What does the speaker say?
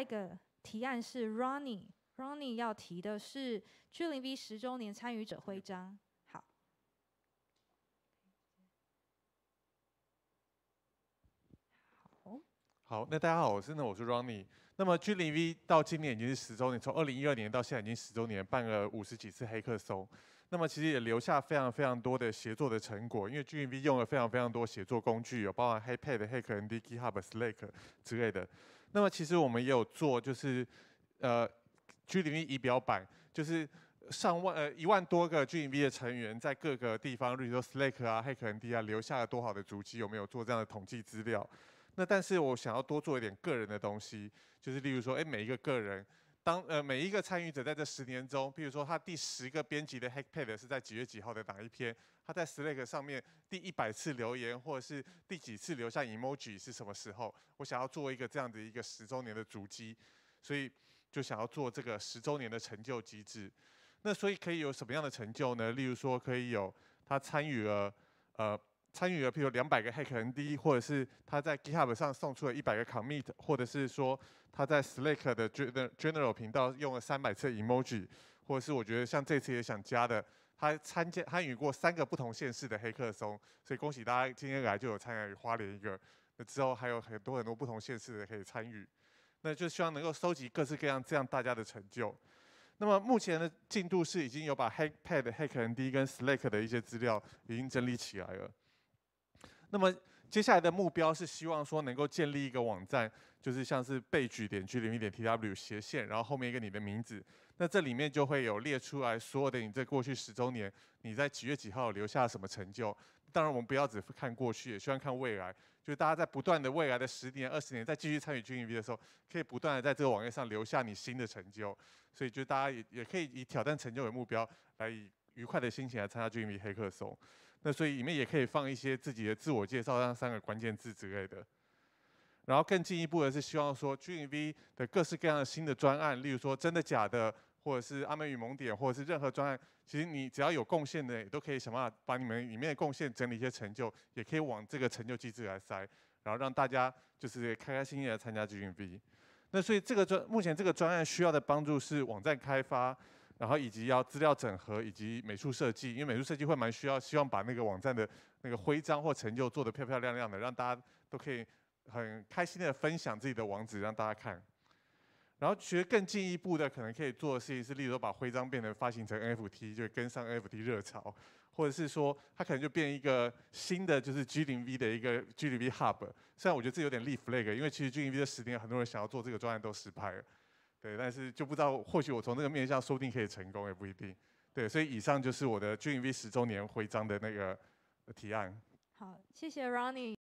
一个提案是 Ronnie，Ronnie 要提的是 G 零 V 十周年参与者徽章。好，好，那大家好，我是呢，我是 Ronnie。那么 G 零 V 到今年已经是十周年，从二零一二年到现在已经十周年，办了五十几次黑客松。那么其实也留下非常非常多的协作的成果，因为 G 零 V 用了非常非常多协作工具，有包含 h i c p a d HackNDK、Hub、Slack 之类的。那么其实我们也有做，就是，呃居里面仪表板，就是上万呃一万多个 G 里面的成员在各个地方，例如说 Slack 啊、HackND 啊，留下了多好的足迹，有没有做这样的统计资料？那但是我想要多做一点个人的东西，就是例如说，哎，每一个个人。当呃每一个参与者在这十年中，譬如说他第十个编辑的 Hackpad 是在几月几号的哪一篇？他在 Slack 上面第一百次留言，或者是第几次留下 Emoji 是什么时候？我想要做一个这样的一个十周年的主机，所以就想要做这个十周年的成就机制。那所以可以有什么样的成就呢？例如说可以有他参与了呃。参与了，譬如两百个 HackND，或者是他在 GitHub 上送出了一百个 Commit，或者是说他在 Slack 的 General 频道用了三百次 Emoji，或者是我觉得像这次也想加的，他参加参与过三个不同县市的黑客松，所以恭喜大家今天来就有参与花莲一个，那之后还有很多很多不同县市的可以参与，那就希望能够收集各式各样这样大家的成就。那么目前的进度是已经有把 HackPad、HackND 跟 Slack 的一些资料已经整理起来了。那么接下来的目标是希望说能够建立一个网站，就是像是被举点离一点 tw 斜线，然后后面一个你的名字。那这里面就会有列出来所有的你在过去十周年，你在几月几号留下什么成就。当然我们不要只看过去，也希望看未来。就是大家在不断的未来的十年、二十年，在继续参与军营的时候，可以不断的在这个网页上留下你新的成就。所以就大家也也可以以挑战成就为目标来以。愉快的心情来参加军 u v 黑客松，那所以里面也可以放一些自己的自我介绍，像三个关键字之类的。然后更进一步的是希望说军 u v 的各式各样的新的专案，例如说真的假的，或者是阿美与萌点，或者是任何专案，其实你只要有贡献的，也都可以想办法把你们里面的贡献整理一些成就，也可以往这个成就机制来塞，然后让大家就是开开心心的参加军 u v 那所以这个专目前这个专案需要的帮助是网站开发。然后以及要资料整合，以及美术设计，因为美术设计会蛮需要，希望把那个网站的那个徽章或成就做得漂漂亮亮的，让大家都可以很开心的分享自己的网址让大家看。然后其实更进一步的可能可以做的事情是，例如把徽章变成发行成 NFT，就跟上 NFT 热潮，或者是说它可能就变一个新的就是 G 零 V 的一个 G 零 V Hub。虽然我觉得这有点立 flag，因为其实 G 零 V 的十年，很多人想要做这个专案都失败了。对，但是就不知道，或许我从那个面向，说不定可以成功，也不一定。对，所以以上就是我的 a m V 十周年徽章的那个提案。好，谢谢 r o n n i e